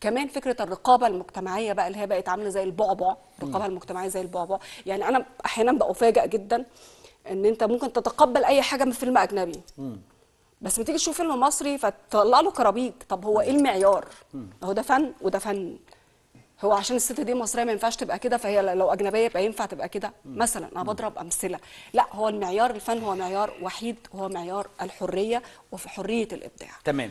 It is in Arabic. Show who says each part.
Speaker 1: كمان فكره الرقابه المجتمعيه بقى اللي هي بقت عامله زي البعبع الرقابه المجتمعيه زي البعبع يعني انا احيانا بأفاجأ جدا ان انت ممكن تتقبل اي حاجه من فيلم اجنبي م. بس بتيجي تشوف فيلم مصري فتطلع له كرابيج طب هو ايه المعيار هو ده فن وده فن هو عشان الست دي مصريه ما ينفعش تبقى كده فهي لو اجنبيه يبقى ينفع تبقى كده مثلا انا بضرب امثله لا هو المعيار الفن هو معيار وحيد هو معيار الحريه وفي حريه الابداع
Speaker 2: تمام